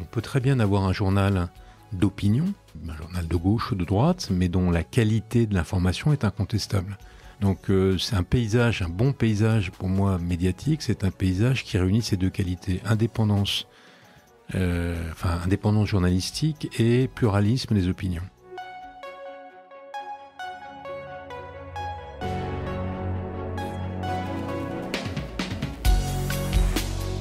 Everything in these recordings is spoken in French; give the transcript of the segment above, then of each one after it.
On peut très bien avoir un journal d'opinion, un journal de gauche ou de droite, mais dont la qualité de l'information est incontestable. Donc euh, c'est un paysage, un bon paysage pour moi médiatique, c'est un paysage qui réunit ces deux qualités, indépendance, euh, enfin indépendance journalistique et pluralisme des opinions.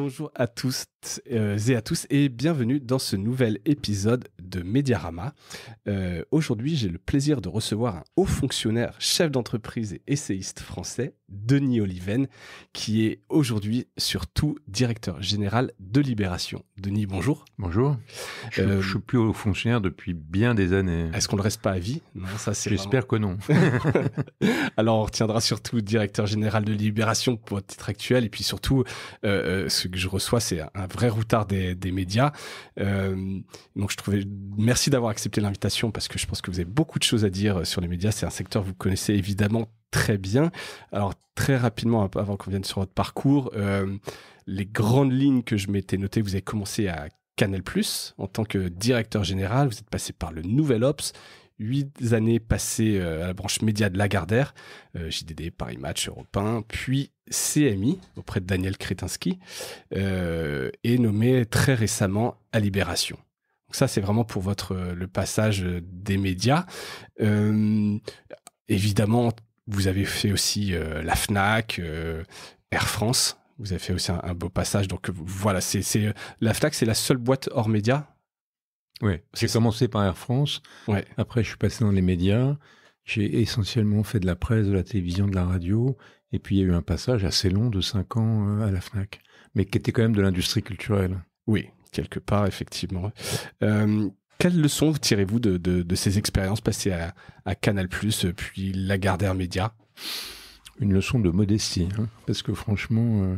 Bonjour à tous euh, et à tous et bienvenue dans ce nouvel épisode de Mediarama. Euh, aujourd'hui, j'ai le plaisir de recevoir un haut fonctionnaire, chef d'entreprise et essayiste français, Denis Oliven, qui est aujourd'hui surtout directeur général de Libération. Denis, bonjour. Bonjour. Je, ne euh, suis plus haut fonctionnaire depuis bien des années. Est-ce qu'on ne reste pas à vie ça J'espère que non. Alors, on retiendra surtout directeur général de Libération pour être titre actuel, et puis surtout, euh, ce que je reçois, c'est un vrai retard des, médias. donc, je trouvais merci d'avoir accepté l'invitation parce que je pense que vous avez beaucoup de choses à dire euh, sur les médias. C'est un secteur que vous connaissez évidemment très bien. Alors très rapidement, avant qu'on vienne sur votre parcours, euh, les grandes lignes que je m'étais notées, vous avez commencé à Canal ⁇ en tant que directeur général, vous êtes passé par le Nouvel Ops, huit années passées euh, à la branche média de Lagardère, JDD, Paris Match, Europe 1, puis CMI auprès de Daniel Kretinsky, et nommé très récemment à Libération ça, c'est vraiment pour votre euh, le passage euh, des médias. évidemment, vous avez fait aussi euh, la Fnac, Air France. Vous avez fait aussi un, beau passage. Donc voilà, c'est la Fnac, c'est la seule boîte hors médias. Oui, c'est commencé par Air France. Ouais. Après, je suis passé dans les médias. J'ai essentiellement fait de la presse, de la télévision, de la radio. Et puis, il y a eu un passage assez long de 5 ans à la FNAC, mais qui était quand même de l'industrie culturelle. Oui, quelque part, effectivement. Euh, Quelle leçon tirez-vous de, ces expériences passées à, à Canal, puis Lagardère Média Une leçon de modestie, hein, parce que franchement, euh,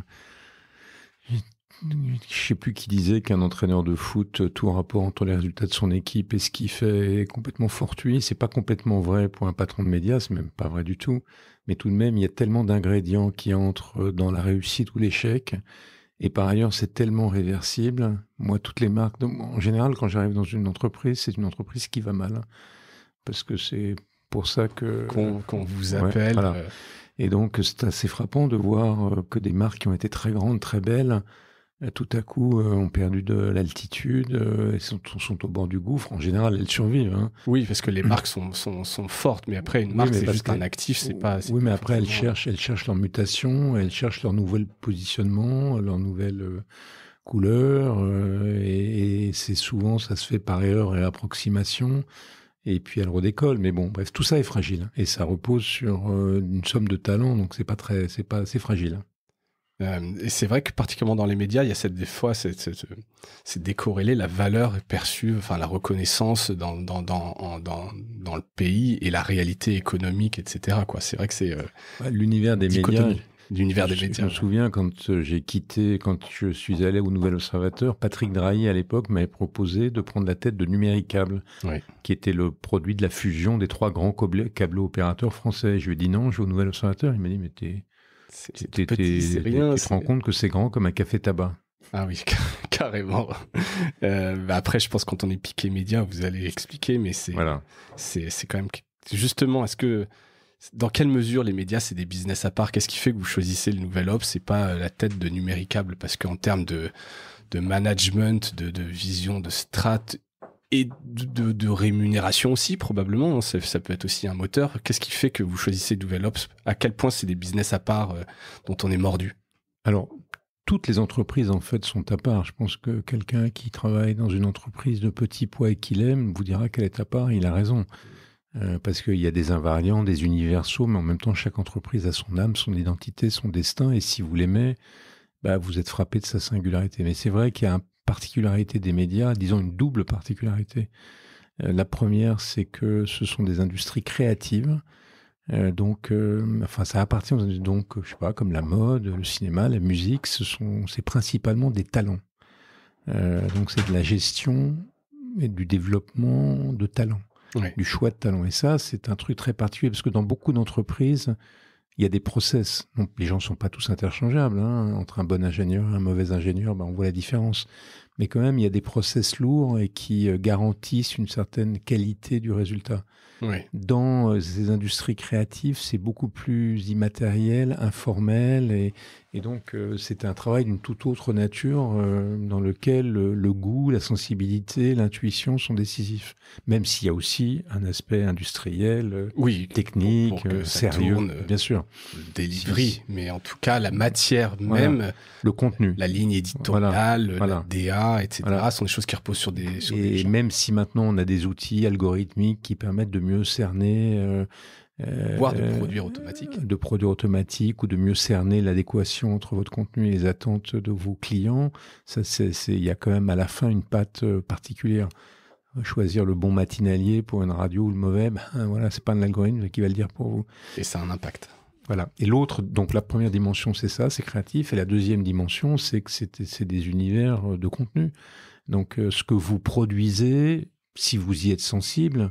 je ne sais plus qui disait qu'un entraîneur de foot, tout rapport entre les résultats de son équipe et ce qu'il fait est complètement fortuit. C'est pas complètement vrai pour un patron de médias, n'est même pas vrai du tout. Mais tout de même, il y a tellement d'ingrédients qui entrent dans la réussite ou l'échec et par ailleurs, c'est tellement réversible. Moi, toutes les marques, en général, quand j'arrive dans une entreprise, c'est une entreprise qui va mal. parce que c'est pour ça que... Qu'on vous appelle. Euh. Et donc, c'est assez frappant de voir euh, que des marques qui ont été très grandes, très belles, tout à coup euh, ont perdu de l'altitude, euh, sont, sont, au bord du gouffre. En général, elles survivent. Hein. Oui, parce que les marques sont, sont, fortes, mais après, une marque, c'est juste un actif, c'est pas... Oui, mais après, elles cherchent, elles cherchent leur mutation, elles cherchent leur nouvel positionnement, leur nouvelle euh, couleur, euh, et, c'est souvent, ça se fait par erreur et approximation, et puis elles redécollent. Mais bon, bref, tout ça est fragile, hein, et ça repose sur une somme de talents, donc c'est pas très... c'est pas... c'est fragile. Hein. Euh, et c'est vrai que particulièrement dans les médias, il y a cette des fois, c'est décorrélé la valeur perçue, enfin la reconnaissance dans dans, dans, dans, dans le pays et la réalité économique, etc. Quoi, c'est vrai que c'est euh, l'univers des médias. L'univers des je, médias. Je me souviens quand euh, j'ai quitté, quand je suis allé au Nouvel Observateur, Patrick Drahi à l'époque m'avait proposé de prendre la tête de Numéricable, qui était le produit de la fusion des trois grands câbleaux opérateurs français. Je lui ai dit non, je vais au Nouvel Observateur. Il m'a dit mais t'es tu te rends compte que c'est grand comme un café tabac. Ah oui, carrément. Euh, bah après, je pense quand on est piqué média, vous allez expliquer, mais c'est c'est quand même justement est-ce que dans quelle mesure les médias c'est des business à part Qu'est-ce qui fait que vous choisissez le Nouvel op C'est pas euh, la tête de numéricable parce qu'en termes de de management, de, de vision, de strat, et de, rémunération aussi probablement. Hein, ça, peut être aussi un moteur. Qu'est-ce qui fait que vous choisissez ops À quel point c'est des business à part euh, dont on est mordu Alors, toutes les entreprises en fait sont à part. Je pense que quelqu'un qui travaille dans une entreprise de petit poids et qu'il aime vous dira qu'elle est à part. Il a raison. Euh, parce qu'il y a des invariants, des universaux, mais en même temps, chaque entreprise a son âme, son identité, son destin, et si vous l'aimez, bah, vous êtes frappé de sa singularité. Mais c'est vrai qu'il y a un particularité des médias, disons une double particularité. Euh, la première, c'est que ce sont des industries créatives. Euh, donc, euh, enfin, ça appartient donc, je sais comme la mode, le cinéma, la musique, ce sont, c'est principalement des talents. donc, c'est de la gestion et du développement de talents, du choix de talents. Et ça, c'est un truc très particulier parce que dans beaucoup d'entreprises, il y a des process. Donc, les gens ne sont pas tous interchangeables. Hein. Entre un bon ingénieur et un mauvais ingénieur, ben, on voit la différence. Mais quand même, il y a des process lourds et qui euh, garantissent une certaine qualité du résultat. Dans euh, ces industries créatives, c'est beaucoup plus immatériel, informel et, et donc, euh, c'est un travail d'une toute autre nature euh, dans lequel euh, le, goût, la sensibilité, l'intuition sont décisifs. Même s'il y a aussi un aspect industriel, oui, technique, pour, sérieux, bien sûr. Délivrer, mais en tout cas, la matière même. Le contenu. La ligne éditoriale, voilà. Voilà. DA, etc. sont des choses qui reposent sur des. et même si maintenant on a des outils algorithmiques qui permettent de mieux cerner euh, voire de produire automatique. De produire automatique ou de mieux cerner l'adéquation entre votre contenu et les attentes de vos clients. Ça, c'est, il y a quand même à la fin une patte euh, particulière. Choisir le bon matinalier pour une radio ou le mauvais, ben, hein, voilà, c'est pas un algorithme qui va le dire pour vous. Et ça a un impact. Voilà. Et l'autre, donc la première dimension, c'est ça, c'est créatif. Et la deuxième dimension, c'est que c'est des univers euh, de contenu. Donc, ce que vous produisez, si vous y êtes sensible,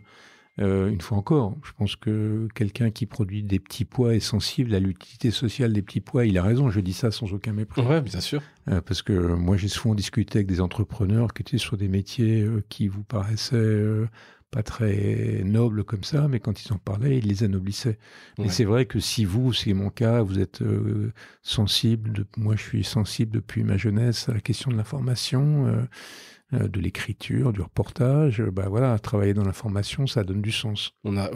euh, une fois encore, je pense que quelqu'un qui produit des petits pois est sensible à l'utilité sociale des petits pois. Il a raison, je dis ça sans aucun mépris. Oui, bien sûr. Euh, parce que moi, j'ai souvent discuté avec des entrepreneurs qui étaient sur des métiers euh, qui vous paraissaient pas très nobles comme ça, mais quand ils en parlaient, ils les anoblissaient. Et Mais c'est vrai que si vous, c'est mon cas, vous êtes sensible, moi je suis sensible depuis ma jeunesse à la question de l'information euh, de l'écriture, du reportage, euh, bah voilà, travailler dans l'information, ça donne du sens. On a,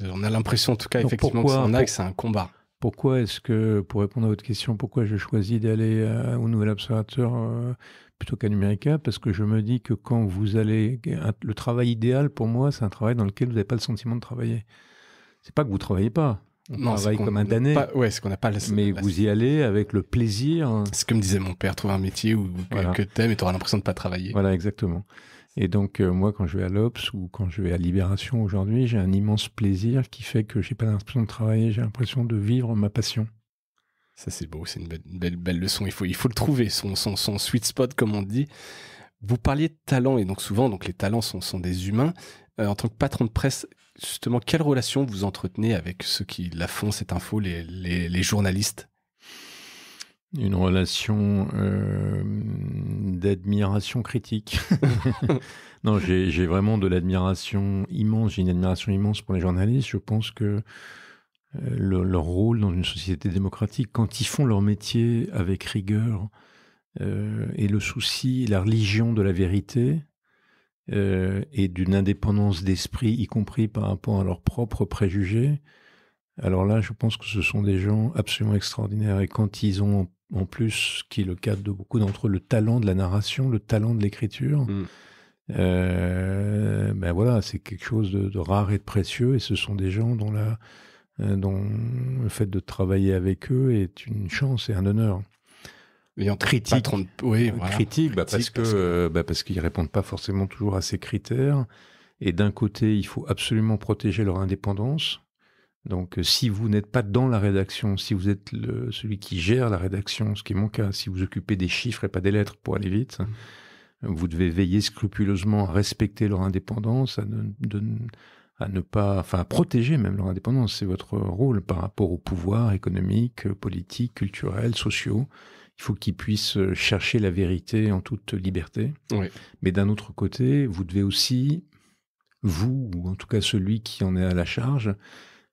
on a l'impression en tout cas effectivement que c'est un un combat. Pourquoi est-ce que, pour répondre à votre question, pourquoi je choisis d'aller euh, au Nouvel Observateur plutôt qu'à Numérica Parce que je me dis que quand vous allez, le travail idéal pour moi, c'est un travail dans lequel vous n'avez pas le sentiment de travailler. C'est pas que vous ne travaillez pas, on non, travaille comme un damné. Pas, ouais, qu'on n'a pas Mais vous y allez avec le plaisir. C'est comme disait mon père, trouver un métier où, voilà. que, et tu auras l'impression de pas travailler. Voilà, exactement. Et donc, euh, moi, quand je vais à l'Obs ou quand je vais à Libération aujourd'hui, j'ai un immense plaisir qui fait que j'ai pas l'impression de travailler, j'ai l'impression de vivre ma passion. Ça, c'est beau, c'est une belle, belle, leçon. Il faut, il faut le trouver, son, son, sweet spot, comme on dit. Vous parliez de talent, et donc souvent, donc les talents sont, sont des humains. Euh, en tant que patron de presse, justement, quelle relation vous entretenez avec ceux qui la font, cette info, les, journalistes Une relation euh, d'admiration critique. non, j'ai vraiment de l'admiration immense, j'ai une admiration immense pour les journalistes. Je pense que euh, leur rôle dans une société démocratique, quand ils font leur métier avec rigueur euh, et le souci, la religion de la vérité, euh, et d'une indépendance d'esprit, y compris par rapport à leurs propres préjugés. Alors là, je pense que ce sont des gens absolument extraordinaires. Et quand ils ont en plus, qui est le cas de beaucoup d'entre eux, le talent de la narration, le talent de l'écriture, mm. euh, ben voilà, c'est quelque chose de, rare et de précieux. Et ce sont des gens dont, euh, dont le fait de travailler avec eux est une chance et un honneur en critique. oui, euh, bah, critique, parce que, euh, bah, parce, bah, qu'ils répondent pas forcément toujours à ces critères. Et d'un côté, il faut absolument protéger leur indépendance. Donc, euh, si vous n'êtes pas dans la rédaction, si vous êtes le, celui qui gère la rédaction, ce qui est mon cas, si vous occupez des chiffres et pas des lettres pour aller vite, mmh. vous devez veiller scrupuleusement à respecter leur indépendance, à ne, de, à ne pas, enfin, protéger même leur indépendance. C'est votre rôle par rapport au pouvoir économique, politique, culturel, sociaux il faut qu'ils puissent euh, chercher la vérité en toute liberté. Mais d'un autre côté, vous devez aussi, vous, ou en tout cas celui qui en est à la charge,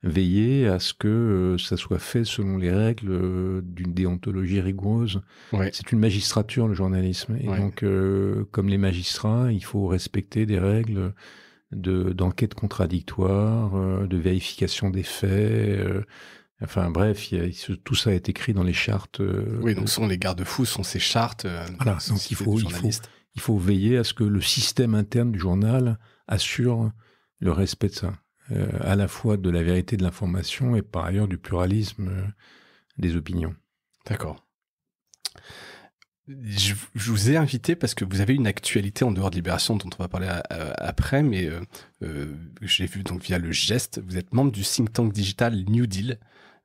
veiller à ce que euh, ça soit fait selon les règles euh, d'une déontologie rigoureuse. C'est une magistrature, le journalisme. Et donc, comme les magistrats, il faut respecter des règles de, d'enquête contradictoire, de vérification des faits, Enfin bref, tout ça est écrit dans les chartes. Euh, oui, donc sont les garde-fous, sont ces chartes. Euh, voilà, donc il faut, veiller à ce que le système interne du journal assure le respect de ça, euh, à la fois de la vérité de l'information et par ailleurs du pluralisme des opinions. D'accord. Je, vous ai invité parce que vous avez une actualité en dehors de Libération dont on va parler après, mais j'ai vu donc via le geste, vous êtes membre du think tank digital New Deal.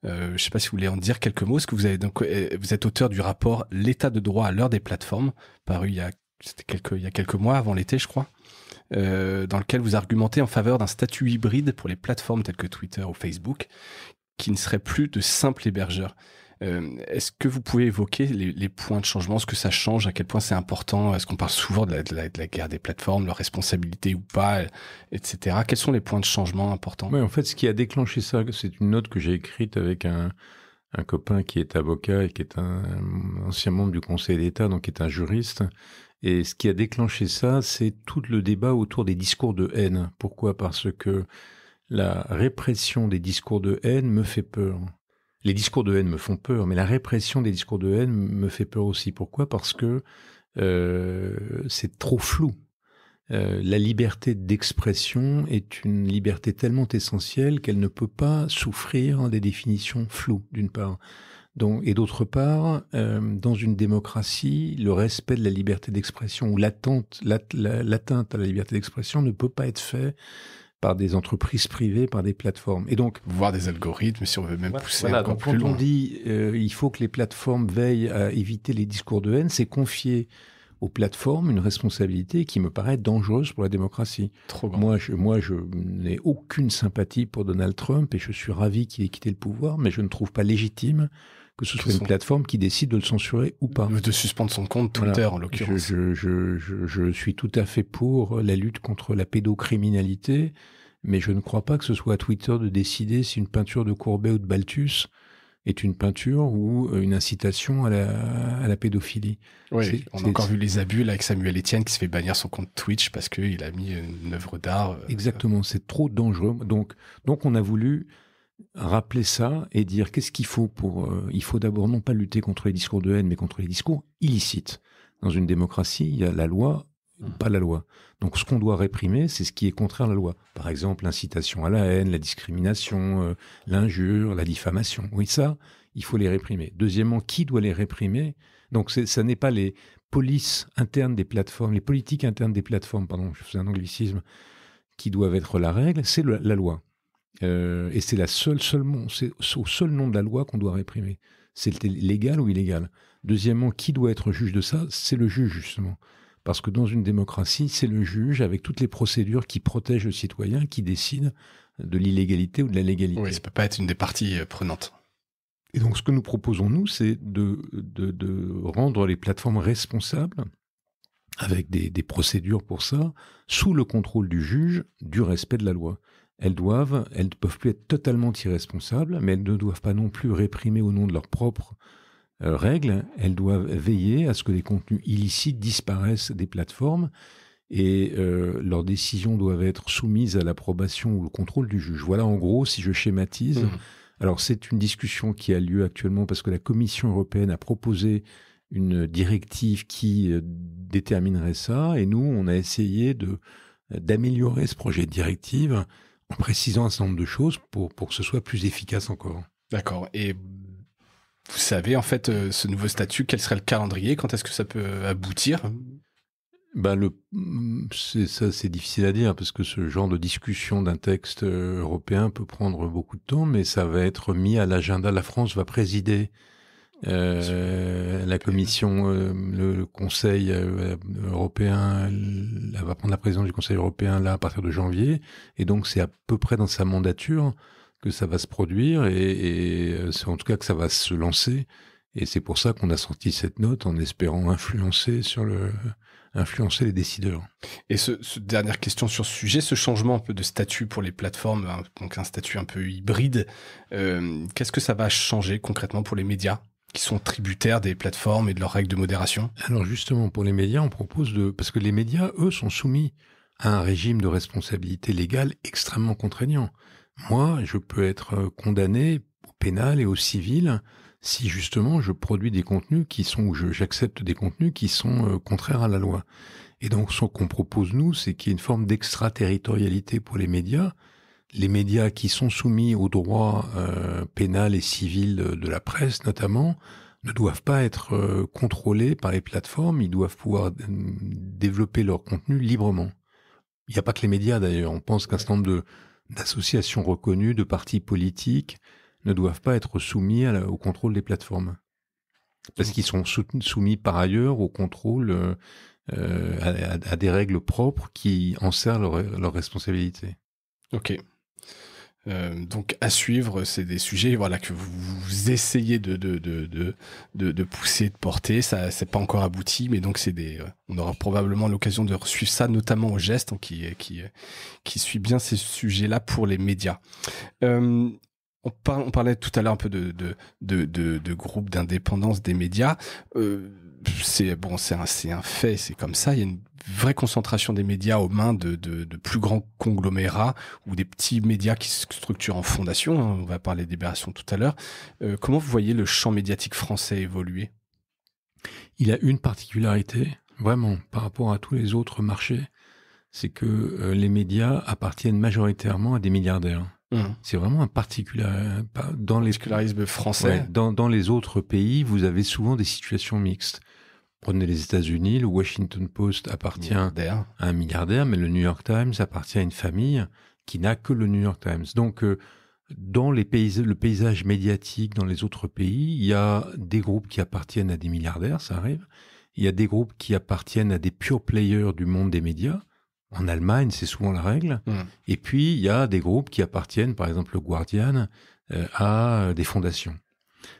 Euh, je ne sais pas si vous voulez en dire quelques mots. ce que euh, vous êtes auteur du rapport L'état de droit à l'heure des plateformes, paru il y a quelques mois avant l'été, je crois, euh, dans lequel vous argumentez en faveur d'un statut hybride pour les plateformes telles que Twitter ou Facebook, qui ne seraient plus de simples hébergeurs. Euh, est-ce que vous pouvez évoquer les, points de changement, ce que ça change, à quel point c'est important Est-ce qu'on parle souvent de la, guerre des plateformes, leur responsabilité ou pas, etc. Quels sont les points de changement importants Oui, en fait, ce qui a déclenché ça, c'est une note que j'ai écrite avec un, un copain qui est avocat et qui est un ancien membre du Conseil d'État, donc qui est un juriste. Et ce qui a déclenché ça, c'est tout le débat autour des discours de haine. Pourquoi Parce que la répression des discours de haine me fait peur les discours de haine me font peur, mais la répression des discours de haine me fait peur aussi. Pourquoi Parce que euh, c'est trop flou. Euh, la liberté d'expression est une liberté tellement essentielle qu'elle ne peut pas souffrir des définitions floues, d'une part. et d'autre part, euh, dans une démocratie, le respect de la liberté d'expression ou l'atteinte à la liberté d'expression ne peut pas être fait par des entreprises privées, par des plateformes. Et donc, voir des algorithmes, si on veut même pousser voilà, encore plus loin. quand on dit euh, il faut que les plateformes veillent à éviter les discours de haine, c'est confier aux plateformes une responsabilité qui me paraît dangereuse pour la démocratie. Moi, moi, je n'ai aucune sympathie pour Donald Trump et je suis ravi qu'il ait quitté le pouvoir, mais je ne trouve pas légitime que ce soit une plateforme qui décide de le censurer ou pas. De suspendre son compte Twitter, en l'occurrence. Je, suis tout à fait pour la lutte contre la pédocriminalité, mais je ne crois pas que ce soit à Twitter de décider si une peinture de Courbet ou de Balthus est une peinture ou une incitation à la, à la pédophilie. Oui, on a encore vu les abus avec Samuel Etienne qui se fait bannir son compte Twitch parce qu'il a mis une œuvre d'art. Euh, Exactement, c'est trop dangereux. Donc, donc on a voulu rappeler ça et dire qu'est-ce qu'il faut pour... Euh, il faut d'abord non pas lutter contre les discours de haine, mais contre les discours illicites. Dans une démocratie, il y a la loi, hum. pas la loi. Donc ce qu'on doit réprimer, c'est ce qui est contraire à la loi. Par exemple, l'incitation à la haine, la discrimination, euh, l'injure, la diffamation. Oui, ça, il faut les réprimer. Deuxièmement, qui doit les réprimer Donc ce n'est pas les polices internes des plateformes, les politiques internes des plateformes, pardon, je fais un anglicisme, qui doivent être la règle, c'est la loi. Euh, et c'est la seule, au seul nom de la loi qu'on doit réprimer. C'est légal ou illégal. Deuxièmement, qui doit être juge de ça C'est le juge, justement. Parce que dans une démocratie, c'est le juge, avec toutes les procédures qui protègent le citoyen, qui décide de l'illégalité ou de la légalité. Oui, ça ne peut pas être une des parties euh, prenantes. Et donc, ce que nous proposons, nous, c'est de, rendre les plateformes responsables avec des, procédures pour ça, sous le contrôle du juge, du respect de la loi elles doivent, elles ne peuvent plus être totalement irresponsables, mais elles ne doivent pas non plus réprimer au nom de leurs propres euh, règles. Elles doivent veiller à ce que les contenus illicites disparaissent des plateformes et euh, leurs décisions doivent être soumises à l'approbation ou le contrôle du juge. Voilà en gros, si je schématise. Mmh. Alors c'est une discussion qui a lieu actuellement parce que la Commission européenne a proposé une directive qui euh, déterminerait ça et nous, on a essayé de d'améliorer ce projet de directive en précisant un certain nombre de choses pour, pour que ce soit plus efficace encore. D'accord. Et vous savez, en fait, euh, ce nouveau statut, quel serait le calendrier Quand est-ce que ça peut aboutir ben le, ça c'est difficile à dire parce que ce genre de discussion d'un texte euh, européen peut prendre beaucoup de temps, mais ça va être mis à l'agenda. La France va présider euh, la commission, euh, le Conseil euh, européen, elle va prendre la présidence du Conseil européen là à partir de janvier, et donc c'est à peu près dans sa mandature que ça va se produire, et, c'est en tout cas que ça va se lancer, et c'est pour ça qu'on a sorti cette note en espérant influencer sur le, influencer les décideurs. Et ce, dernière question sur ce sujet, ce changement un peu de statut pour les plateformes, hein, donc un statut un peu hybride, qu'est-ce que ça va changer concrètement pour les médias qui sont tributaires des plateformes et de leurs règles de modération Alors justement, pour les médias, on propose de... Parce que les médias, eux, sont soumis à un régime de responsabilité légale extrêmement contraignant. Moi, je peux être euh, condamné au pénal et au civil si justement je produis des contenus qui sont, ou j'accepte des contenus qui sont euh, contraires à la loi. Et donc ce qu'on propose nous, c'est qu'il y ait une forme d'extraterritorialité pour les médias, les médias qui sont soumis aux droits euh, pénal et civil de, la presse notamment ne doivent pas être euh, contrôlés par les plateformes, ils doivent pouvoir euh, développer leur contenu librement. Il n'y a pas que les médias d'ailleurs, on pense qu'un certain nombre d'associations reconnues, de partis politiques, ne doivent pas être soumis au contrôle des plateformes. Parce qu'ils sont soumis par ailleurs au contrôle, à, des règles propres qui enserrent leur, leur responsabilité. Ok, euh, donc à suivre, c'est des sujets voilà que vous, essayez de de, de, de de, pousser, de porter. Ça, c'est pas encore abouti, mais donc c'est des. Euh, on aura probablement l'occasion de suivre ça, notamment au geste hein, qui qui qui suit bien ces sujets-là pour les médias. Euh, on, parlait tout à l'heure un peu de de de, de, de groupe d'indépendance des médias. Euh, c'est bon, c'est un, fait, c'est comme ça. Il y a une vraie concentration des médias aux mains de, plus grands conglomérats ou des petits médias qui se structurent en fondation. Hein. on va parler d'ébération tout à l'heure. Euh, comment vous voyez le champ médiatique français évoluer Il a une particularité, vraiment, par rapport à tous les autres marchés, c'est que euh, les médias appartiennent majoritairement à des milliardaires. Mmh. C'est vraiment un particulier. Euh, dans les, français. dans, les autres pays, vous avez souvent des situations mixtes. Prenez les États-Unis, le Washington Post appartient à un milliardaire, mais le New York Times appartient à une famille qui n'a que le New York Times. Donc, euh, dans le paysage médiatique dans les autres pays, il y a des groupes qui appartiennent à des milliardaires, ça arrive. Il y a des groupes qui appartiennent à des pure players du monde des médias. En Allemagne, c'est souvent la règle. Hmm. Et puis, il y a des groupes qui appartiennent, par exemple le Guardian, euh, à euh, des fondations.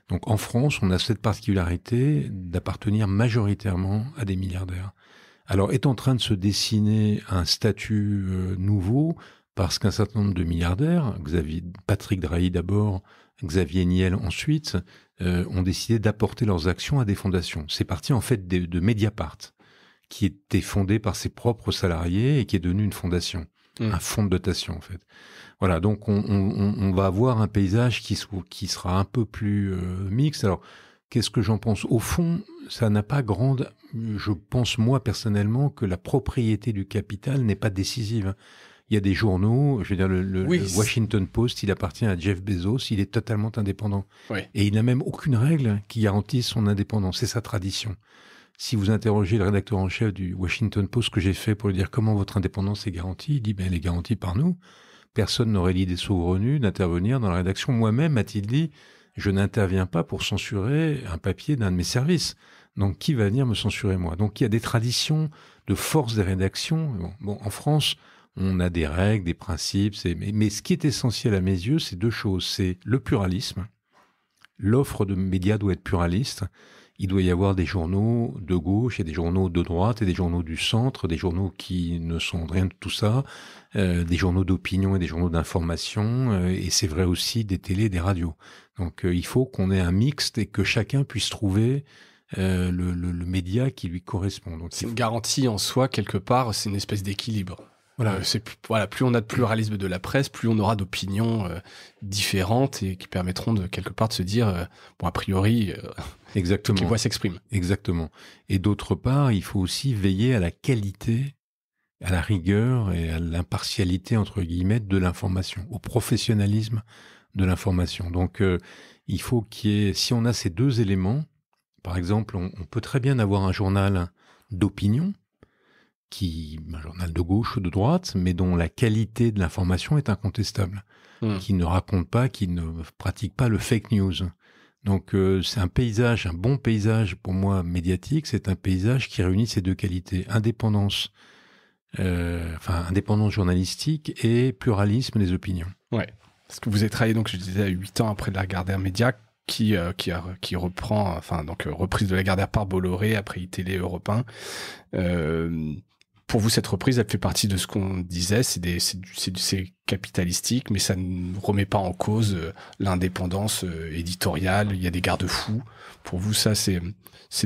Donc en France, on a cette particularité d'appartenir majoritairement à des milliardaires. Alors est en train de se dessiner un statut euh, nouveau parce qu'un certain nombre de milliardaires, Xavier, Patrick Drahi d'abord, Xavier Niel ensuite, euh, ont décidé d'apporter leurs actions à des fondations. C'est parti en fait de, de, Mediapart, qui était fondé par ses propres salariés et qui est devenu une fondation, mmh. un fonds de dotation en fait. Voilà, donc on, va avoir un paysage qui, sera un peu plus euh, mixte. Alors, qu'est-ce que j'en pense Au fond, ça n'a pas grande... Je pense, moi, personnellement, que la propriété du capital n'est pas décisive. Il y a des journaux, je veux dire, le, Washington Post, il appartient à Jeff Bezos, il est totalement indépendant. Et il n'a même aucune règle qui garantisse son indépendance. C'est sa tradition si vous interrogez le rédacteur en chef du Washington Post, que j'ai fait pour lui dire comment votre indépendance est garantie, il dit ben, elle est garantie par nous. Personne n'aurait l'idée saugrenue d'intervenir dans la rédaction. Moi-même, a-t-il dit, je n'interviens pas pour censurer un papier d'un de mes services. Donc qui va venir me censurer moi Donc il y a des traditions de force des rédactions. Bon, en France, on a des règles, des principes, mais ce qui est essentiel à mes yeux, c'est deux choses. C'est le pluralisme. L'offre de médias doit être pluraliste il doit y avoir des journaux de gauche et des journaux de droite et des journaux du centre, des journaux qui ne sont rien de tout ça, euh, des journaux d'opinion et des journaux d'information, euh, et c'est vrai aussi des télés et des radios. Donc euh, il faut qu'on ait un mixte et que chacun puisse trouver le, média qui lui correspond. c'est une garantie en soi, quelque part, c'est une espèce d'équilibre. Voilà, c'est voilà, plus on a de pluralisme de la presse, plus on aura d'opinions différentes et qui permettront de quelque part de se dire bon a priori Exactement. qui voit s'exprime. Exactement. Et d'autre part, il faut aussi veiller à la qualité, à la rigueur et à l'impartialité, entre guillemets, de l'information, au professionnalisme de l'information. Donc, euh, il faut qu'il y ait, si on a ces deux éléments, par exemple, on, peut très bien avoir un journal d'opinion, qui, un journal de gauche ou de droite, mais dont la qualité de l'information est incontestable, mmh. qui ne raconte pas, qui ne pratique pas le fake news, donc euh, c'est un paysage, un bon paysage pour moi médiatique, c'est un paysage qui réunit ces deux qualités, indépendance, euh, enfin indépendance journalistique et pluralisme des opinions. Ouais. Parce que vous avez travaillé donc je disais 8 ans après la Gardère Média qui euh, qui, reprend enfin donc reprise de la Gardère par Bolloré après télé Europe pour vous, cette reprise, elle fait partie de ce qu'on disait, c'est capitalistique, mais ça ne remet pas en cause euh, l'indépendance euh, éditoriale, il y a des garde-fous. Pour vous, ça, c'est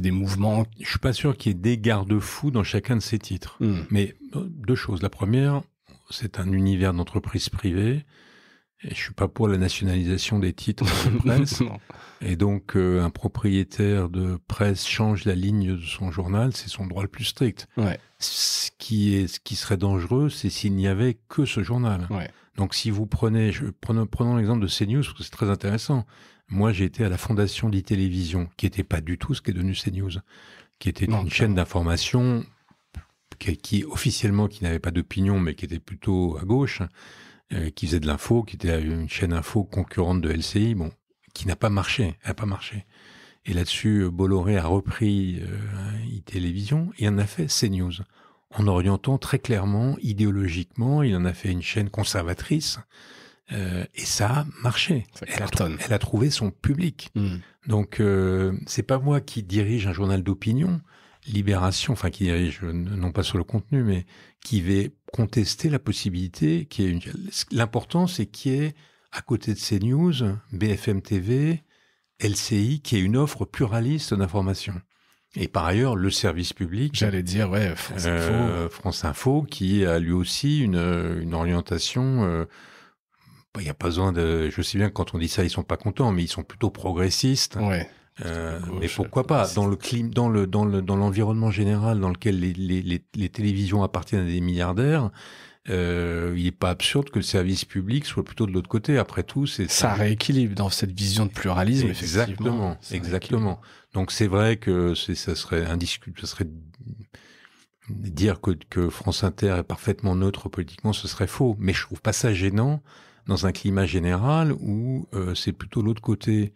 des mouvements... Je suis pas sûr qu'il y ait des garde-fous dans chacun de ces titres. Hmm. Mais euh, deux choses. La première, c'est un univers d'entreprise privée et je suis pas pour la nationalisation des titres de presse. et donc, euh, un propriétaire de presse change la ligne de son journal, c'est son droit le plus strict. Ce qui est, ce qui serait dangereux, c'est s'il n'y avait que ce journal. Donc, si vous prenez, prenons, l'exemple de CNews, parce que c'est très intéressant. Moi, j'ai été à la fondation d'Itélévision, télévision qui n'était pas du tout ce qui est devenu CNews, qui était une chaîne d'information qui, qui, officiellement, qui n'avait pas d'opinion, mais qui était plutôt à gauche euh, qui faisait de l'info, qui était une chaîne info concurrente de LCI, bon, qui n'a pas marché, n'a pas marché. Et là-dessus, euh, Bolloré a repris e-télévision euh, et en a fait CNews, en orientant très clairement, idéologiquement, il en a fait une chaîne conservatrice, et ça a marché. elle, a trouvé son public. Hmm. Donc, c'est pas moi qui dirige un journal d'opinion, Libération, enfin qui dirige non pas sur le contenu, mais qui va contester la possibilité qui est L'important, c'est qu'il y ait, à côté de CNews, BFM TV, LCI, qui est une offre pluraliste d'informations. Et par ailleurs, le service public. J'allais dire, ouais, France euh, Info. France Info, qui a lui aussi une, une orientation. Euh, bah, il n'y a pas besoin de. Je sais bien que quand on dit ça, ils sont pas contents, mais ils sont plutôt progressistes. Ouais. Euh, mais euh, pourquoi pas dans le clim, dans le dans le dans l'environnement général dans lequel les, les, les, télévisions appartiennent à des milliardaires, euh, il n'est pas absurde que le service public soit plutôt de l'autre côté. Après tout, c'est ça, rééquilibre dans cette vision de pluralisme. Exactement, exactement. Donc c'est vrai que ça serait indiscutable, ça serait dire que, que France Inter est parfaitement neutre politiquement, ce serait faux. Mais je trouve pas ça gênant dans un climat général où euh, c'est plutôt l'autre côté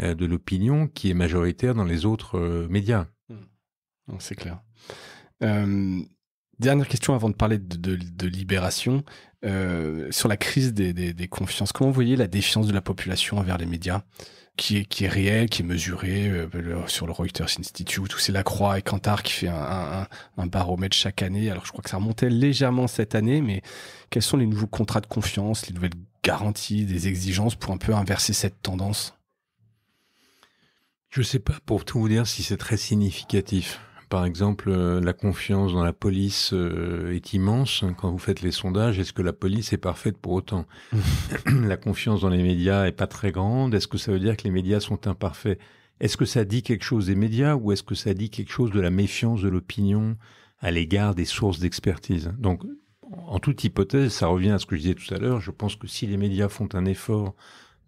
euh, de l'opinion qui est majoritaire dans les autres euh, médias. Hmm. C'est clair. Euh, dernière question avant de parler de, libération. sur la crise des, confiances, comment vous voyez la défiance de la population envers les médias qui est, qui est réelle, qui est mesurée sur le Reuters Institute, où c'est la Croix et Cantar qui fait un, un, baromètre chaque année. Alors je crois que ça remontait légèrement cette année, mais quels sont les nouveaux contrats de confiance, les nouvelles garanties, des exigences pour un peu inverser cette tendance je ne sais pas pour tout vous dire si c'est très significatif. Par exemple, euh, la confiance dans la police euh, est immense quand vous faites les sondages. Est-ce que la police est parfaite pour autant La confiance dans les médias est pas très grande. Est-ce que ça veut dire que les médias sont imparfaits Est-ce que ça dit quelque chose des médias ou est-ce que ça dit quelque chose de la méfiance de l'opinion à l'égard des sources d'expertise Donc, en toute hypothèse, ça revient à ce que je disais tout à l'heure. Je pense que si les médias font un effort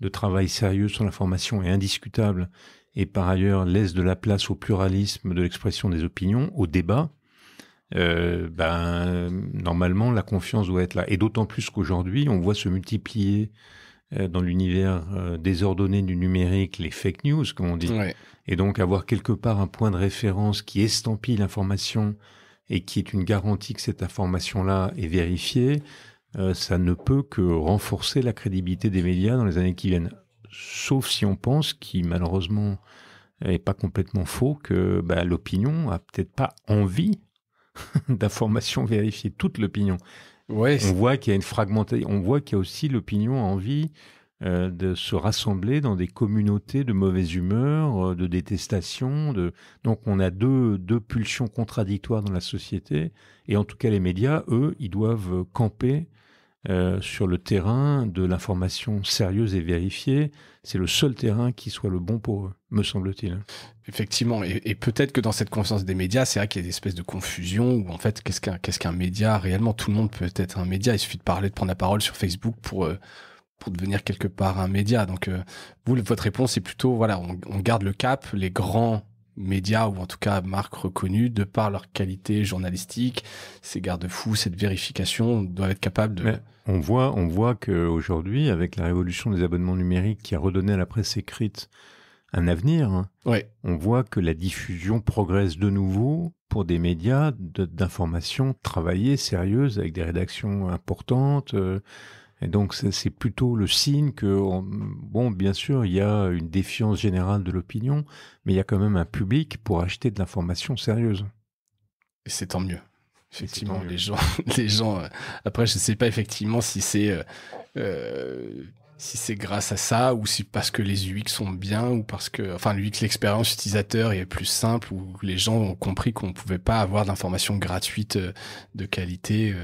de travail sérieux sur l'information et indiscutable et par ailleurs laisse de la place au pluralisme de l'expression des opinions, au débat, euh, ben, normalement, la confiance doit être là. Et d'autant plus qu'aujourd'hui, on voit se multiplier euh, dans l'univers euh, désordonné du numérique les fake news, comme on dit. Et donc, avoir quelque part un point de référence qui estampille l'information et qui est une garantie que cette information-là est vérifiée, ça ne peut que renforcer la crédibilité des médias dans les années qui viennent sauf si on pense, qui malheureusement n'est pas complètement faux, que bah, l'opinion a peut-être pas envie d'informations vérifiées, toute l'opinion. Ouais, on voit qu'il y a une fragmentation, on voit qu'il a aussi l'opinion envie euh, de se rassembler dans des communautés de mauvaise humeur, euh, de détestation. Donc on a deux, deux pulsions contradictoires dans la société, et en tout cas les médias, eux, ils doivent camper euh, sur le terrain de l'information sérieuse et vérifiée, c'est le seul terrain qui soit le bon pour eux, me semble-t-il. Effectivement, et, peut-être que dans cette conscience des médias, c'est vrai qu'il y a des espèces de confusion ou en fait, qu'est-ce qu'un média Réellement, tout le monde peut être un média. Il suffit de parler, de prendre la parole sur Facebook pour... Euh, pour devenir quelque part un média. Donc, euh, vous, votre réponse est plutôt, voilà, on garde le cap, les grands médias ou en tout cas marques reconnues de par leur qualité journalistique, ces garde-fous, cette vérification doivent être capables de. on voit, on voit que aujourd'hui, avec la révolution des abonnements numériques qui a redonné à la presse écrite un avenir, hein, ouais. on voit que la diffusion progresse de nouveau pour des médias d'informations travaillées, sérieuses, avec des rédactions importantes. Euh, et donc c'est plutôt le signe que, bon, bien sûr, il y a une défiance générale de l'opinion, mais il y a quand même un public pour acheter de l'information sérieuse. Et c'est tant mieux. Effectivement, les gens, les gens. Euh, après, je ne sais pas effectivement si c'est euh, euh, si c'est grâce à ça ou si parce que les UX sont bien ou parce que, enfin, l'UX, l'expérience utilisateur est plus simple ou les gens ont compris qu'on ne pouvait pas avoir d'informations gratuites de qualité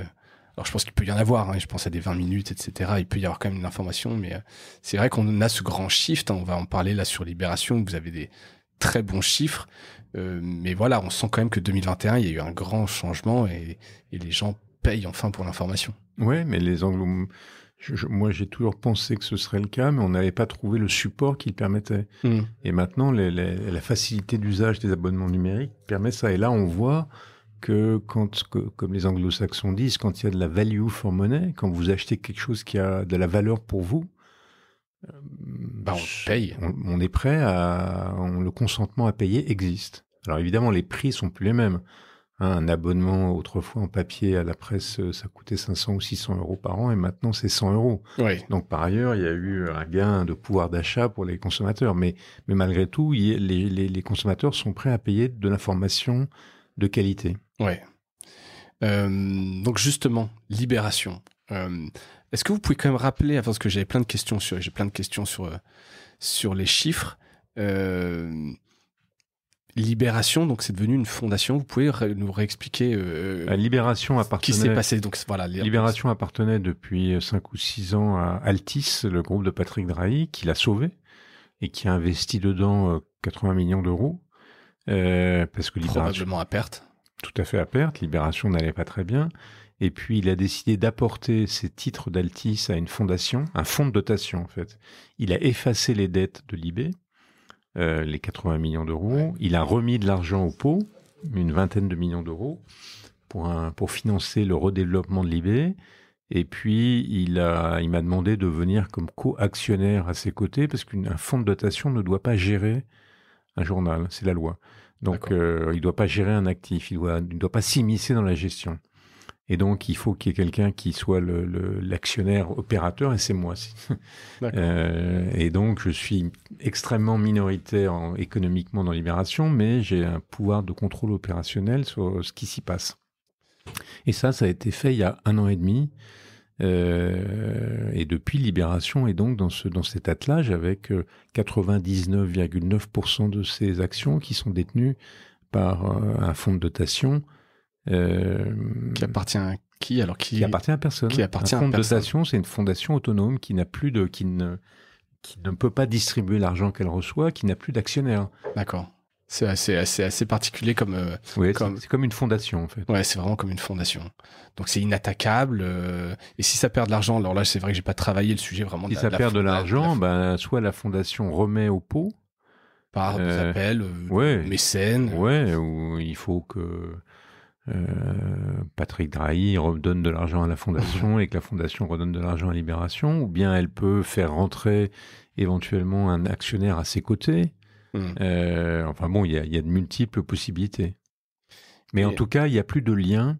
alors je pense qu'il peut y en avoir, hein. je pense à des 20 minutes, etc. Il peut y avoir quand même une information, mais euh, c'est vrai qu'on a ce grand shift, hein. on va en parler là sur Libération, vous avez des très bons chiffres, euh, mais voilà, on sent quand même que 2021, il y a eu un grand changement et, les gens payent enfin pour l'information. Ouais, mais les anglo... moi, j'ai toujours pensé que ce serait le cas, mais on n'avait pas trouvé le support qui le permettait. Mmh. Et maintenant, la facilité d'usage des abonnements numériques permet ça. Et là, on voit que quand, comme les anglo-saxons disent, quand il y a de la value for money, quand vous achetez quelque chose qui a de la valeur pour vous, euh, bah, on paye. On, est prêt à, le consentement à payer existe. Alors évidemment, les prix sont plus les mêmes. Hein. un abonnement autrefois en papier à la presse, euh, ça coûtait 500 ou 600 euros par an et maintenant c'est 100 euros. Donc par ailleurs, il y a eu un gain de pouvoir d'achat pour les consommateurs, mais, mais malgré tout, les consommateurs sont prêts à payer de l'information de qualité. Ouais. Euh, donc justement, libération. Euh, est-ce que vous pouvez quand même rappeler, parce que j'avais plein de questions sur, j'ai plein de questions sur euh, sur les chiffres. Libération, donc c'est devenu une fondation. Vous pouvez nous réexpliquer euh, Libération appartenait, qui s'est passé. Donc voilà, Libération appartenait depuis 5 ou 6 ans à Altis, le groupe de Patrick Drahi, qui l'a sauvé et qui a investi dedans 80 millions d'euros. Euh, parce que Libération, Probablement à perte. Tout à fait à perte. Libération n'allait pas très bien. Et puis, il a décidé d'apporter ses titres d'Altis à une fondation, un fonds de dotation, en fait. Il a effacé les dettes de Libé, euh, les 80 millions d'euros. Il a remis de l'argent au pot, une vingtaine de millions d'euros, pour, pour financer le redéveloppement de Libé. Et puis, il, il m'a demandé de venir comme co-actionnaire à ses côtés, parce qu'un fonds de dotation ne doit pas gérer un journal, c'est la loi. Donc euh, il ne doit pas gérer un actif, il ne doit, pas s'immiscer dans la gestion. Et donc, il faut qu'il y ait quelqu'un qui soit l'actionnaire opérateur, et c'est moi. Euh, et donc, je suis extrêmement minoritaire économiquement dans Libération, mais j'ai un pouvoir de contrôle opérationnel sur ce qui s'y passe. Et ça, ça a été fait il y a un an et demi euh, et depuis, Libération est donc dans, ce, dans cet attelage avec 99,9% euh, de ses actions qui sont détenues par euh, un fonds de dotation. qui appartient à qui alors qui, appartient à personne. un fonds de dotation, c'est une fondation autonome qui n'a plus de qui ne qui ne peut pas distribuer l'argent qu'elle reçoit, qui n'a plus d'actionnaire. D'accord. C'est assez, assez, particulier euh, comme. c'est comme une fondation en fait. Ouais, c'est vraiment comme une fondation. Donc c'est inattaquable. Euh, et si ça perd de l'argent, alors là c'est vrai que j'ai pas travaillé le sujet vraiment. Si ça perd de l'argent, ben, soit la fondation remet au pot. Par des euh, appels, ouais, mécènes. Ouais, ou il faut que Patrick Drahi redonne de l'argent à la fondation et que la fondation redonne de l'argent à Libération, ou bien elle peut faire rentrer éventuellement un actionnaire à ses côtés. Mm. Euh, enfin bon, il y, a de multiples possibilités. Mais en tout cas, il n'y a plus de lien.